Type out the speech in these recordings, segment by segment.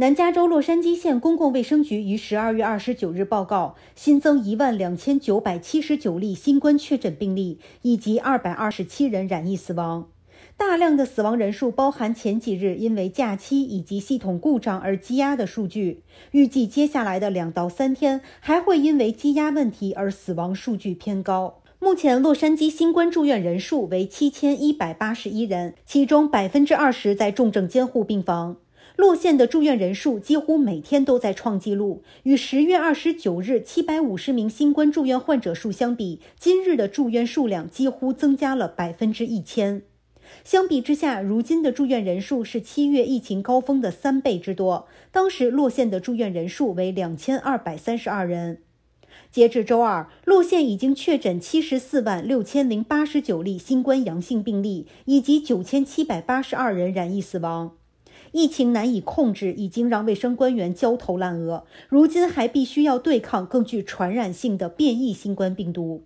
南加州洛杉矶县公共卫生局于十二月二十九日报告新增一万两千九百七十九例新冠确诊病例，以及二百二十七人染疫死亡。大量的死亡人数包含前几日因为假期以及系统故障而积压的数据，预计接下来的两到三天还会因为积压问题而死亡数据偏高。目前洛杉矶新冠住院人数为七千一百八十一人，其中百分之二十在重症监护病房。洛县的住院人数几乎每天都在创纪录。与十月二十九日七百五十名新冠住院患者数相比，今日的住院数量几乎增加了百分之一千。相比之下，如今的住院人数是七月疫情高峰的三倍之多。当时洛县的住院人数为两千二百三十二人。截至周二，洛县已经确诊七十四万六千零八十九例新冠阳性病例，以及九千七百八十二人染疫死亡。疫情难以控制，已经让卫生官员焦头烂额。如今还必须要对抗更具传染性的变异新冠病毒。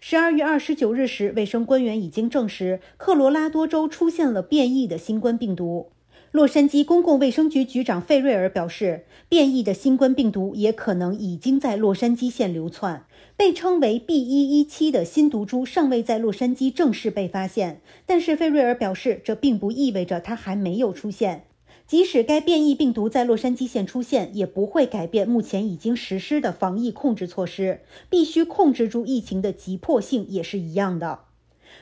十二月二十九日时，卫生官员已经证实，科罗拉多州出现了变异的新冠病毒。洛杉矶公共卫生局局长费瑞尔表示，变异的新冠病毒也可能已经在洛杉矶县流窜。被称为 B. 一一七的新毒株尚未在洛杉矶正式被发现，但是费瑞尔表示，这并不意味着它还没有出现。即使该变异病毒在洛杉矶县出现，也不会改变目前已经实施的防疫控制措施。必须控制住疫情的急迫性也是一样的。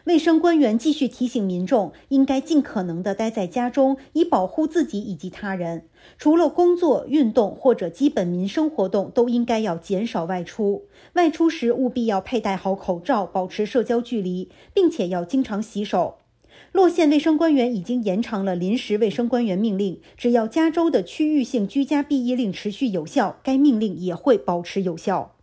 卫生官员继续提醒民众，应该尽可能地待在家中，以保护自己以及他人。除了工作、运动或者基本民生活动，都应该要减少外出。外出时务必要佩戴好口罩，保持社交距离，并且要经常洗手。洛县卫生官员已经延长了临时卫生官员命令，只要加州的区域性居家避疫令持续有效，该命令也会保持有效。